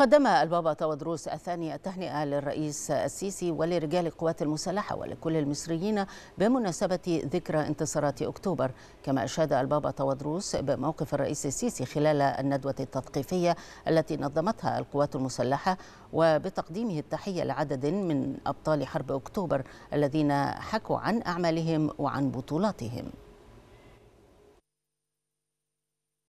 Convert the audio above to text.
قدم البابا تودروس الثاني التهنئة للرئيس السيسي ولرجال القوات المسلحة ولكل المصريين بمناسبة ذكرى انتصارات أكتوبر كما أشاد البابا تودروس بموقف الرئيس السيسي خلال الندوة التثقيفية التي نظمتها القوات المسلحة وبتقديمه التحية لعدد من أبطال حرب أكتوبر الذين حكوا عن أعمالهم وعن بطولاتهم